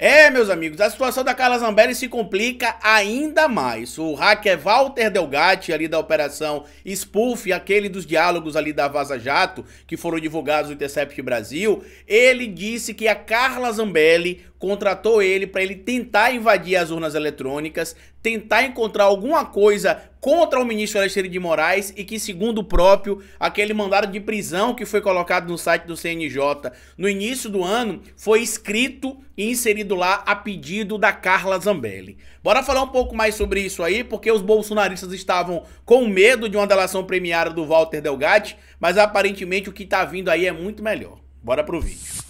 É, meus amigos, a situação da Carla Zambelli se complica ainda mais. O hacker Walter Delgatti, ali da Operação Spoof, aquele dos diálogos ali da Vaza Jato, que foram divulgados no Intercept Brasil, ele disse que a Carla Zambelli contratou ele para ele tentar invadir as urnas eletrônicas, tentar encontrar alguma coisa contra o ministro Alexandre de Moraes e que, segundo o próprio, aquele mandado de prisão que foi colocado no site do CNJ no início do ano foi escrito e inserido lá a pedido da Carla Zambelli. Bora falar um pouco mais sobre isso aí, porque os bolsonaristas estavam com medo de uma delação premiada do Walter Delgatti, mas aparentemente o que está vindo aí é muito melhor. Bora pro vídeo.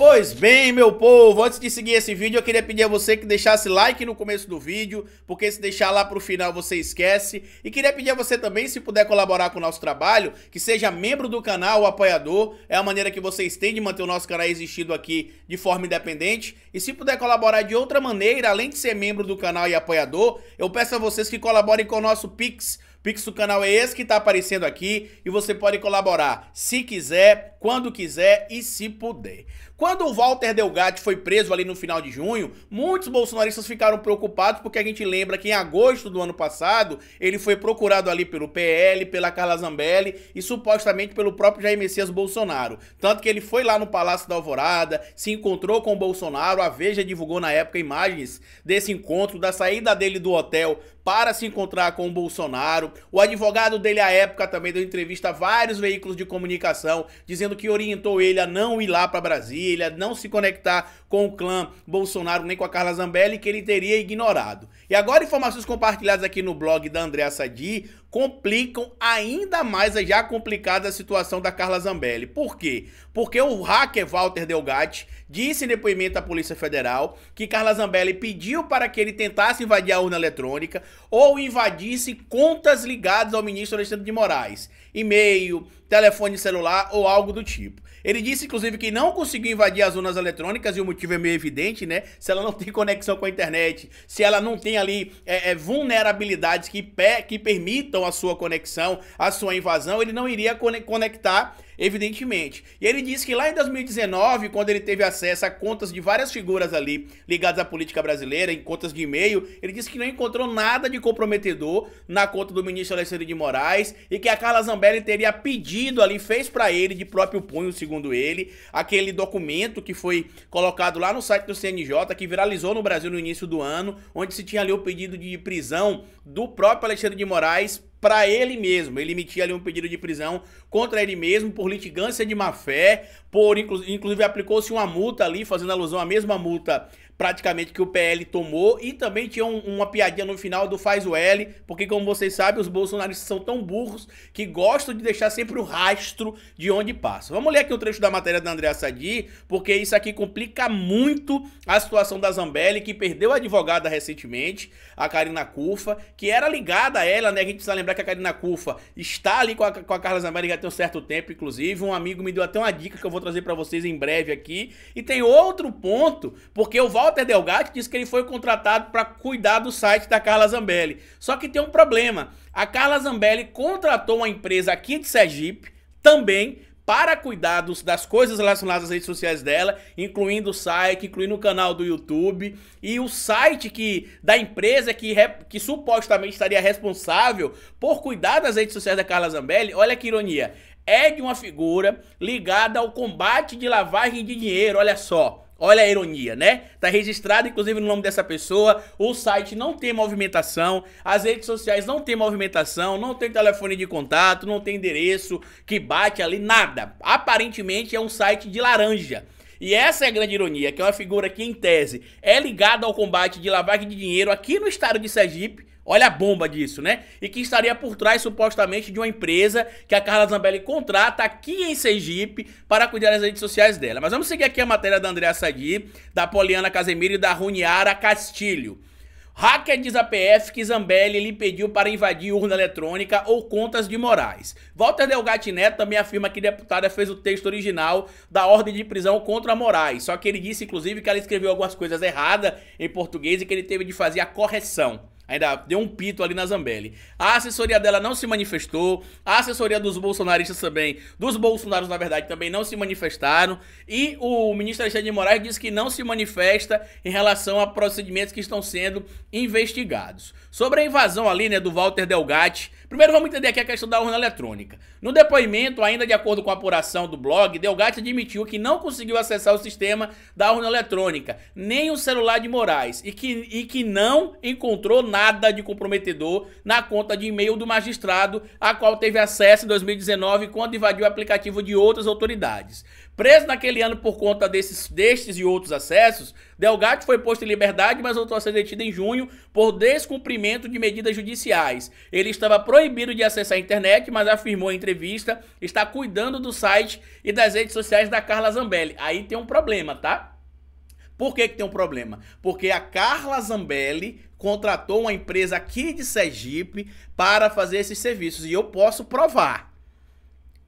Pois bem, meu povo, antes de seguir esse vídeo, eu queria pedir a você que deixasse like no começo do vídeo, porque se deixar lá pro final você esquece. E queria pedir a você também, se puder colaborar com o nosso trabalho, que seja membro do canal, apoiador, é a maneira que vocês têm de manter o nosso canal existido aqui de forma independente. E se puder colaborar de outra maneira, além de ser membro do canal e apoiador, eu peço a vocês que colaborem com o nosso Pix, Pix do canal é esse que está aparecendo aqui e você pode colaborar se quiser, quando quiser e se puder. Quando o Walter Delgatti foi preso ali no final de junho, muitos bolsonaristas ficaram preocupados porque a gente lembra que em agosto do ano passado ele foi procurado ali pelo PL, pela Carla Zambelli e supostamente pelo próprio Jair Messias Bolsonaro. Tanto que ele foi lá no Palácio da Alvorada, se encontrou com o Bolsonaro, a Veja divulgou na época imagens desse encontro, da saída dele do hotel para se encontrar com o Bolsonaro. O advogado dele à época também deu entrevista a vários veículos de comunicação dizendo que orientou ele a não ir lá para Brasília família, não se conectar com o clã Bolsonaro nem com a Carla Zambelli, que ele teria ignorado. E agora informações compartilhadas aqui no blog da Andréa Sadi, complicam ainda mais a já complicada situação da Carla Zambelli. Por quê? Porque o hacker Walter Delgatti disse em depoimento à Polícia Federal que Carla Zambelli pediu para que ele tentasse invadir a urna eletrônica ou invadisse contas ligadas ao ministro Alexandre de Moraes, e-mail, telefone celular ou algo do tipo. Ele disse, inclusive, que não conseguiu invadir as urnas eletrônicas e o motivo é meio evidente, né? Se ela não tem conexão com a internet, se ela não tem ali é, é, vulnerabilidades que, que permitam então a sua conexão, a sua invasão, ele não iria conectar, evidentemente. E ele disse que lá em 2019, quando ele teve acesso a contas de várias figuras ali ligadas à política brasileira, em contas de e-mail, ele disse que não encontrou nada de comprometedor na conta do ministro Alexandre de Moraes e que a Carla Zambelli teria pedido ali, fez para ele de próprio punho, segundo ele, aquele documento que foi colocado lá no site do CNJ, que viralizou no Brasil no início do ano, onde se tinha ali o pedido de prisão do próprio Alexandre de Moraes para ele mesmo. Ele emitia ali um pedido de prisão contra ele mesmo por litigância de má fé, por inclusive aplicou-se uma multa ali, fazendo alusão à mesma multa praticamente que o PL tomou e também tinha um, uma piadinha no final do faz o L, porque como vocês sabem, os bolsonaristas são tão burros que gostam de deixar sempre o rastro de onde passa. Vamos ler aqui o um trecho da matéria da Andrea Sadi, porque isso aqui complica muito a situação da Zambelli, que perdeu a advogada recentemente, a Karina Cufa, que era ligada a ela, né? A gente precisa lembrar que a Karina Cufa está ali com a, com a Carla Zambelli já tem um certo tempo, inclusive. Um amigo me deu até uma dica que eu vou trazer para vocês em breve aqui. E tem outro ponto, porque o Val Walter Delgatti disse que ele foi contratado para cuidar do site da Carla Zambelli. Só que tem um problema. A Carla Zambelli contratou uma empresa aqui de Sergipe também para cuidar dos, das coisas relacionadas às redes sociais dela, incluindo o site, incluindo o canal do YouTube e o site que da empresa que, que supostamente estaria responsável por cuidar das redes sociais da Carla Zambelli. Olha que ironia. É de uma figura ligada ao combate de lavagem de dinheiro, olha só. Olha a ironia, né? Tá registrado, inclusive, no nome dessa pessoa. O site não tem movimentação, as redes sociais não tem movimentação, não tem telefone de contato, não tem endereço que bate ali, nada. Aparentemente é um site de laranja. E essa é a grande ironia, que é uma figura que, em tese, é ligada ao combate de lavagem de dinheiro aqui no estado de Sergipe, Olha a bomba disso, né? E que estaria por trás, supostamente, de uma empresa que a Carla Zambelli contrata aqui em Sergipe para cuidar das redes sociais dela. Mas vamos seguir aqui a matéria da Andrea Sadi, da Poliana Casemiro e da Runiara Castilho. Hacker diz a PF que Zambelli lhe pediu para invadir urna eletrônica ou contas de Moraes. Walter Delgatti Neto também afirma que deputada fez o texto original da ordem de prisão contra Moraes, só que ele disse inclusive que ela escreveu algumas coisas erradas em português e que ele teve de fazer a correção. Ainda deu um pito ali na Zambelli. A assessoria dela não se manifestou. A assessoria dos bolsonaristas também, dos bolsonaros, na verdade, também não se manifestaram. E o ministro Alexandre de Moraes disse que não se manifesta em relação a procedimentos que estão sendo investigados. Sobre a invasão ali, né, do Walter Delgatti Primeiro vamos entender aqui a questão da urna eletrônica. No depoimento, ainda de acordo com a apuração do blog, Delgatti admitiu que não conseguiu acessar o sistema da urna eletrônica, nem o celular de Moraes, e que, e que não encontrou nada de comprometedor na conta de e-mail do magistrado, a qual teve acesso em 2019 quando invadiu o aplicativo de outras autoridades. Preso naquele ano por conta desses, destes e outros acessos, Delgatti foi posto em liberdade, mas voltou a ser detido em junho por descumprimento de medidas judiciais. Ele estava proibido de acessar a internet, mas afirmou em entrevista estar cuidando do site e das redes sociais da Carla Zambelli. Aí tem um problema, tá? Por que, que tem um problema? Porque a Carla Zambelli contratou uma empresa aqui de Sergipe para fazer esses serviços e eu posso provar.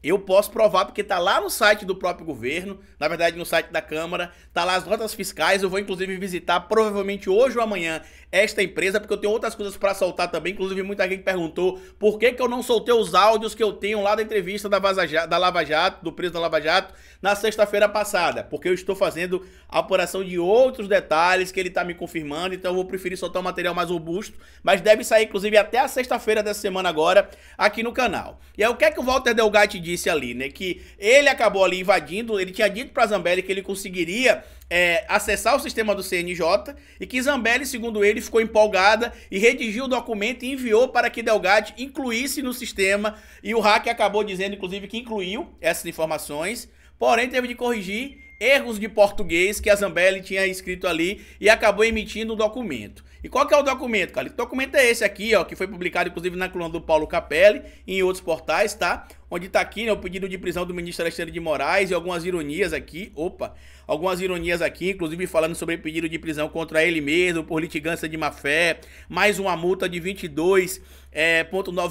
Eu posso provar porque tá lá no site do próprio governo, na verdade no site da Câmara, tá lá as notas fiscais. Eu vou inclusive visitar provavelmente hoje ou amanhã esta empresa, porque eu tenho outras coisas para soltar também. Inclusive, muita gente perguntou por que, que eu não soltei os áudios que eu tenho lá da entrevista da, Vaza Jato, da Lava Jato, do preso da Lava Jato, na sexta-feira passada, porque eu estou fazendo a apuração de outros detalhes que ele está me confirmando, então eu vou preferir soltar um material mais robusto, mas deve sair, inclusive, até a sexta-feira dessa semana agora, aqui no canal. E aí, o que é que o Walter Delgatti disse ali, né? Que ele acabou ali invadindo, ele tinha dito para Zambelli que ele conseguiria é, acessar o sistema do CNJ e que Zambelli, segundo ele, ficou empolgada e redigiu o documento e enviou para que Delgatti incluísse no sistema e o hack acabou dizendo, inclusive, que incluiu essas informações, porém teve de corrigir erros de português que a Zambelli tinha escrito ali e acabou emitindo o documento. E qual que é o documento, cara? O documento é esse aqui, ó, que foi publicado inclusive na coluna do Paulo Capelli e em outros portais, tá? Onde tá aqui, né, o pedido de prisão do ministro Alexandre de Moraes e algumas ironias aqui, opa, algumas ironias aqui, inclusive falando sobre pedido de prisão contra ele mesmo por litigância de má fé, mais uma multa de 22.9 é,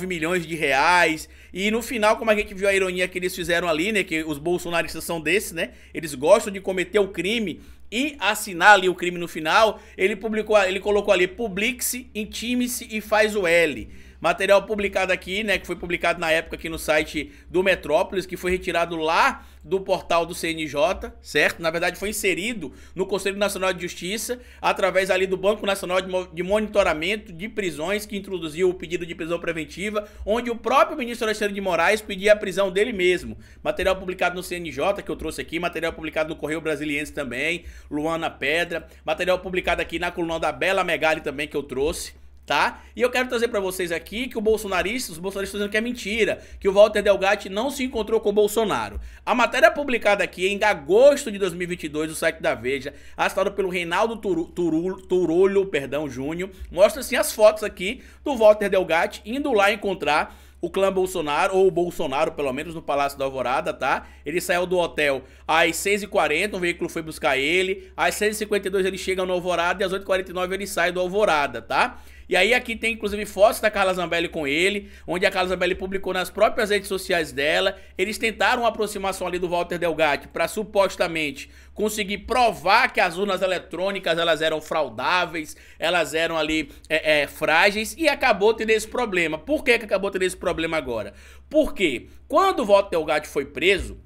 milhões de reais. E no final, como a gente viu a ironia que eles fizeram ali, né? Que os bolsonaristas são desses, né? Eles gostam de cometer o crime e assinar ali o crime no final, ele publicou, ele colocou ali publique-se, intime-se e faz o L. Material publicado aqui, né, que foi publicado na época aqui no site do Metrópolis, que foi retirado lá do portal do CNJ, certo? Na verdade foi inserido no Conselho Nacional de Justiça através ali do Banco Nacional de Monitoramento de Prisões que introduziu o pedido de prisão preventiva, onde o próprio ministro Alexandre de Moraes pedia a prisão dele mesmo. Material publicado no CNJ que eu trouxe aqui, material publicado no Correio Brasiliense também, Luana Pedra, material publicado aqui na coluna da Bela Megali também que eu trouxe tá? E eu quero trazer para vocês aqui que o bolsonarista, os bolsonaristas dizendo que é mentira, que o Walter Delgatti não se encontrou com o Bolsonaro. A matéria publicada aqui é em agosto de 2022 no site da Veja, assinada pelo Reinaldo Turulho, perdão, Júnior, mostra assim as fotos aqui do Walter Delgatti indo lá encontrar o clã Bolsonaro, ou o Bolsonaro, pelo menos no Palácio da Alvorada, tá? Ele saiu do hotel às 6h40, um veículo foi buscar ele, às 6h52 ele chega no Alvorada e às 8h49 ele sai do Alvorada, tá? E aí aqui tem inclusive fotos da Carla Zambelli com ele, onde a Carla Zambelli publicou nas próprias redes sociais dela. Eles tentaram uma aproximação ali do Walter Delgatti para supostamente conseguir provar que as urnas eletrônicas elas eram fraudáveis, elas eram ali é, é, frágeis e acabou tendo esse problema. Por que, que acabou tendo esse problema agora? Porque quando o Walter Delgatti foi preso,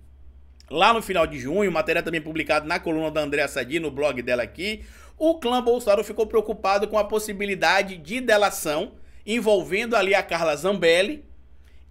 lá no final de junho, matéria também publicada na coluna da Andréa Sadi, no blog dela aqui, o clã Bolsonaro ficou preocupado com a possibilidade de delação envolvendo ali a Carla Zambelli,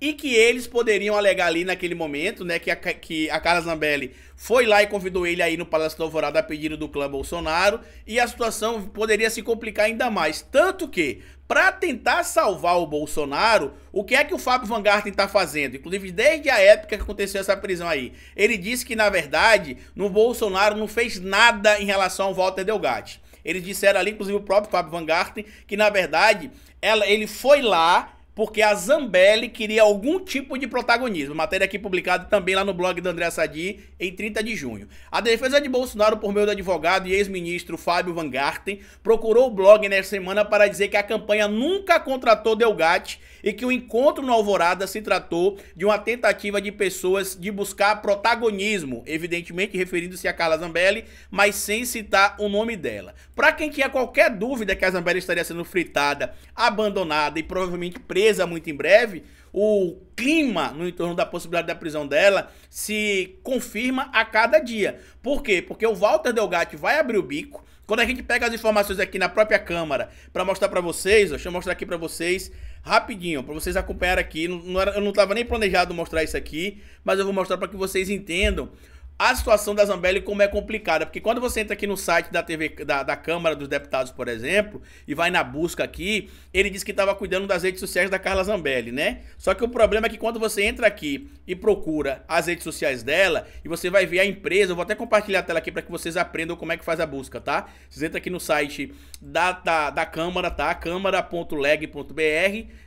e que eles poderiam alegar ali naquele momento, né, que a, que a Carla Zambelli foi lá e convidou ele aí no Palácio do Alvorada a pedido do clã Bolsonaro, e a situação poderia se complicar ainda mais, tanto que para tentar salvar o Bolsonaro, o que é que o Fábio Van Garten está fazendo? Inclusive, desde a época que aconteceu essa prisão aí, ele disse que, na verdade, no Bolsonaro não fez nada em relação ao Walter Delgatti. Eles disseram ali, inclusive o próprio Fábio Van Garten, que na verdade ela, ele foi lá porque a Zambelli queria algum tipo de protagonismo. Matéria aqui publicada também lá no blog do André Sadi em 30 de junho. A defesa de Bolsonaro, por meio do advogado e ex-ministro Fábio Van Garten, procurou o blog nesta semana para dizer que a campanha nunca contratou Delgatti e que o encontro no Alvorada se tratou de uma tentativa de pessoas de buscar protagonismo, evidentemente referindo-se a Carla Zambelli, mas sem citar o nome dela. Para quem tinha qualquer dúvida que a Zambelli estaria sendo fritada, abandonada e provavelmente presa, presa muito em breve, o clima no entorno da possibilidade da prisão dela se confirma a cada dia. Por quê? Porque o Walter Delgatti vai abrir o bico. Quando a gente pega as informações aqui na própria câmara para mostrar para vocês, deixa eu mostrar aqui para vocês rapidinho, para vocês acompanhar aqui. Não, não era, eu não estava nem planejado mostrar isso aqui, mas eu vou mostrar para que vocês entendam a situação da Zambelli como é complicada, porque quando você entra aqui no site da TV da, da Câmara dos Deputados, por exemplo, e vai na busca aqui, ele diz que estava cuidando das redes sociais da Carla Zambelli, né? Só que o problema é que quando você entra aqui e procura as redes sociais dela, e você vai ver a empresa, eu vou até compartilhar a tela aqui para que vocês aprendam como é que faz a busca, tá? Vocês entram aqui no site da, da, da Câmara, tá? câmara.leg.br,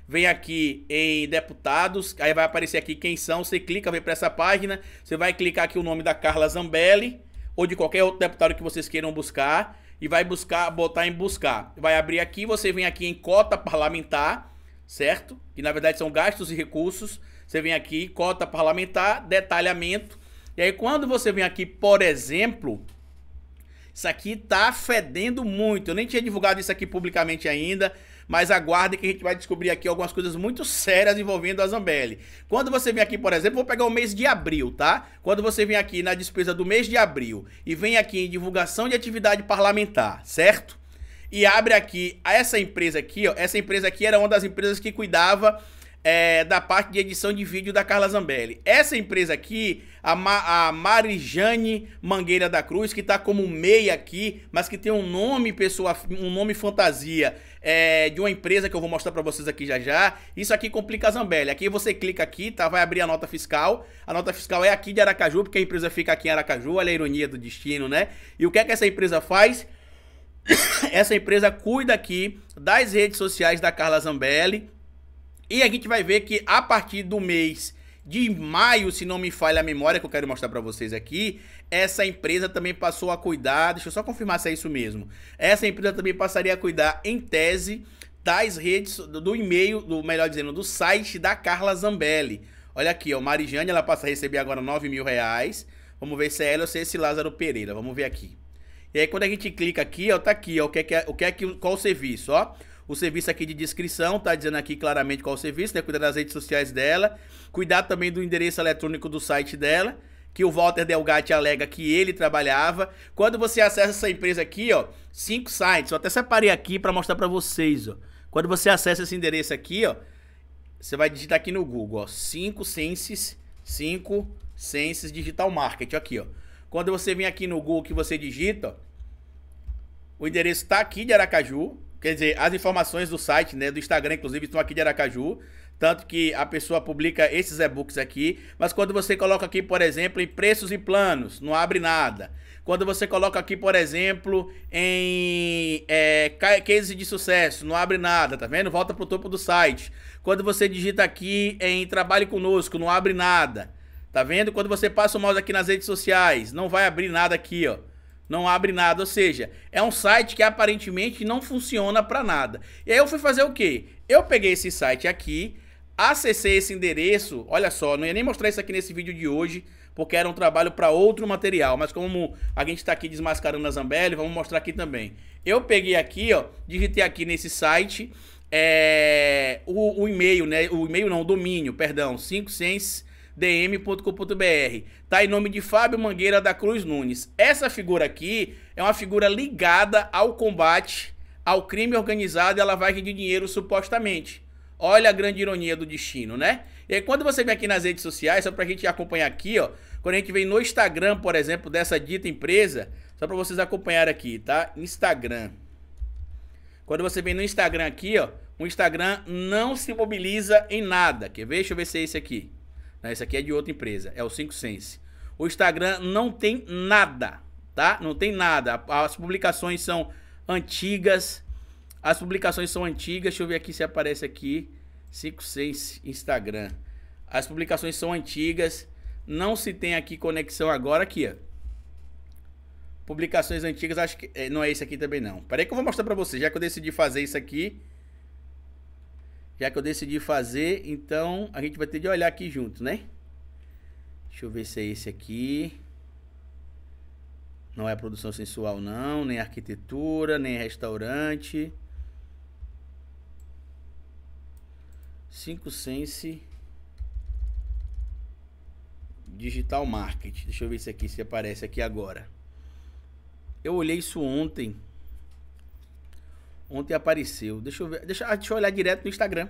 vem aqui em deputados, aí vai aparecer aqui quem são, você clica, vem para essa página, você vai clicar aqui o nome da Carla Zambelli ou de qualquer outro deputado que vocês queiram buscar e vai buscar, botar em buscar. Vai abrir aqui, você vem aqui em cota parlamentar, certo? Que na verdade são gastos e recursos. Você vem aqui, cota parlamentar, detalhamento. E aí quando você vem aqui, por exemplo, isso aqui tá fedendo muito. Eu nem tinha divulgado isso aqui publicamente ainda mas aguardem que a gente vai descobrir aqui algumas coisas muito sérias envolvendo a Zambelli. Quando você vem aqui, por exemplo, vou pegar o mês de abril, tá? Quando você vem aqui na despesa do mês de abril e vem aqui em divulgação de atividade parlamentar, certo? E abre aqui essa empresa aqui, ó. Essa empresa aqui era uma das empresas que cuidava é, da parte de edição de vídeo da Carla Zambelli. Essa empresa aqui, a, Ma a Marijane Mangueira da Cruz, que está como meia aqui, mas que tem um nome pessoa, um nome fantasia é, de uma empresa que eu vou mostrar para vocês aqui já já. Isso aqui complica a Zambelli. Aqui você clica aqui, tá? Vai abrir a nota fiscal. A nota fiscal é aqui de Aracaju, porque a empresa fica aqui em Aracaju. Olha a ironia do destino, né? E o que é que essa empresa faz? essa empresa cuida aqui das redes sociais da Carla Zambelli, e a gente vai ver que a partir do mês de maio, se não me falha a memória, que eu quero mostrar para vocês aqui, essa empresa também passou a cuidar, deixa eu só confirmar se é isso mesmo. Essa empresa também passaria a cuidar, em tese, das redes, do, e-mail, do melhor dizendo, do site da Carla Zambelli. Olha aqui, ó, Marijane, ela passa a receber agora 9 mil reais. Vamos ver se é ela ou se é esse Lázaro Pereira. Vamos ver aqui. E aí, quando a gente clica aqui, ó, tá aqui, ó, o que é, é o que é que, qual o serviço, ó o serviço aqui de descrição, tá dizendo aqui claramente qual o serviço, né? Cuidar das redes sociais dela, cuidar também do endereço eletrônico do site dela, que o Walter Delgatti alega que ele trabalhava. Quando você acessa essa empresa aqui, ó, cinco sites, eu até separei aqui para mostrar para vocês, ó. Quando você acessa esse endereço aqui, ó, você vai digitar aqui no Google, ó, 5 Senses, 5 Senses Digital Market, aqui, ó. Quando você vem aqui no Google que você digita, ó, o endereço está aqui de Aracaju, Quer dizer, as informações do site, né, do Instagram, inclusive, estão aqui de Aracaju. Tanto que a pessoa publica esses e-books aqui, mas quando você coloca aqui, por exemplo, em preços e planos, não abre nada. Quando você coloca aqui, por exemplo, em é, de sucesso, não abre nada, tá vendo? Volta pro topo do site. Quando você digita aqui em trabalhe conosco, não abre nada, tá vendo? Quando você passa o mouse aqui nas redes sociais, não vai abrir nada aqui, ó não abre nada, ou seja, é um site que aparentemente não funciona para nada. E aí eu fui fazer o quê? Eu peguei esse site aqui, acessei esse endereço, olha só, não ia nem mostrar isso aqui nesse vídeo de hoje, porque era um trabalho para outro material, mas como a gente está aqui desmascarando a Zambelli, vamos mostrar aqui também. Eu peguei aqui, ó, digitei aqui nesse site é, o, o e-mail, né? O e-mail não, o domínio, perdão, 5 cents dm.com.br. Tá em nome de Fábio Mangueira da Cruz Nunes. Essa figura aqui é uma figura ligada ao combate ao crime organizado e à lavagem de dinheiro supostamente. Olha a grande ironia do destino, né? E aí, quando você vem aqui nas redes sociais, só pra gente acompanhar aqui, ó, quando a gente vem no Instagram, por exemplo, dessa dita empresa, só para vocês acompanhar aqui, tá? Instagram. Quando você vem no Instagram aqui, ó, o Instagram não se mobiliza em nada. Quer ver? Deixa eu ver se é esse aqui. Né? Esse aqui é de outra empresa, é o 5 Sense. O Instagram não tem nada, tá? Não tem nada. As publicações são antigas. As publicações são antigas. Deixa eu ver aqui se aparece aqui. 5 Sense Instagram. As publicações são antigas. Não se tem aqui conexão agora aqui, ó. Publicações antigas, acho que eh, não é esse aqui também não. Peraí que eu vou mostrar para vocês, já que eu decidi fazer isso aqui. Já que eu decidi fazer, então a gente vai ter de olhar aqui junto, né? Deixa eu ver se é esse aqui. Não é produção sensual, não. Nem arquitetura, nem restaurante. 5 Sense Digital Market. Deixa eu ver se é aqui, se aparece aqui agora. Eu olhei isso ontem. Ontem apareceu. Deixa eu ver. Deixa, ah, deixa eu olhar direto no Instagram.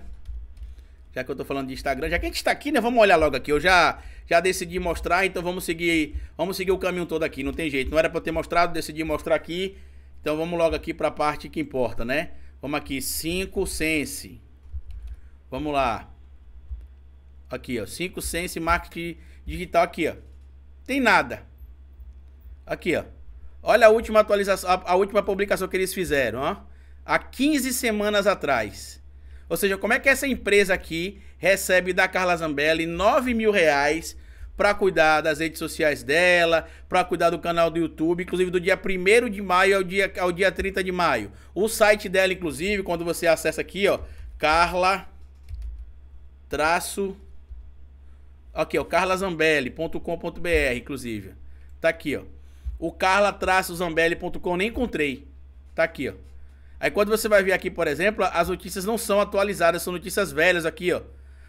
Já que eu tô falando de Instagram, já que a gente está aqui, né? Vamos olhar logo aqui. Eu já já decidi mostrar, então vamos seguir, vamos seguir o caminho todo aqui, não tem jeito. Não era para ter mostrado, decidi mostrar aqui. Então vamos logo aqui para a parte que importa, né? Vamos aqui 5 Sense. Vamos lá. Aqui, ó, 5 Sense Marketing Digital aqui, ó. Tem nada. Aqui, ó. Olha a última atualização, a, a última publicação que eles fizeram, ó há 15 semanas atrás. Ou seja, como é que essa empresa aqui recebe da Carla Zambelli 9 mil reais para cuidar das redes sociais dela, para cuidar do canal do YouTube, inclusive do dia 1 de maio ao dia, ao dia 30 de maio. O site dela, inclusive, quando você acessa aqui, ó, Carla traço aqui, ó, carlazambelli.com.br, inclusive. Tá aqui, ó. O carla-zambelli.com nem encontrei. Tá aqui, ó. Aí quando você vai ver aqui, por exemplo, as notícias não são atualizadas, são notícias velhas aqui, ó.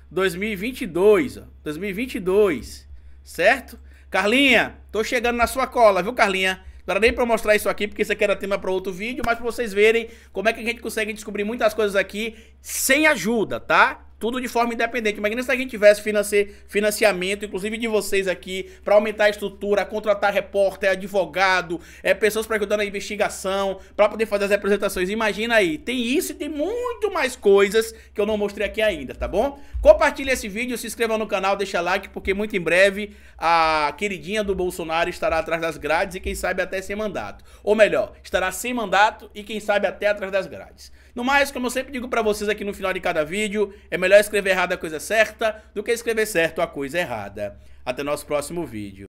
2022, ó. 2022, certo? Carlinha, tô chegando na sua cola, viu, Carlinha? Não era nem pra mostrar isso aqui, porque isso aqui era tema pra outro vídeo, mas pra vocês verem como é que a gente consegue descobrir muitas coisas aqui sem ajuda, tá? tudo de forma independente. Imagina se a gente tivesse financi financiamento, inclusive de vocês aqui, para aumentar a estrutura, contratar repórter, advogado, é, pessoas para ajudar na investigação, para poder fazer as representações. Imagina aí, tem isso e tem muito mais coisas que eu não mostrei aqui ainda, tá bom? Compartilhe esse vídeo, se inscreva no canal, deixa like, porque muito em breve a queridinha do Bolsonaro estará atrás das grades e quem sabe até sem mandato. Ou melhor, estará sem mandato e quem sabe até atrás das grades. No mais, como eu sempre digo para vocês aqui no final de cada vídeo, é melhor escrever errado a coisa certa do que escrever certo a coisa errada. Até nosso próximo vídeo.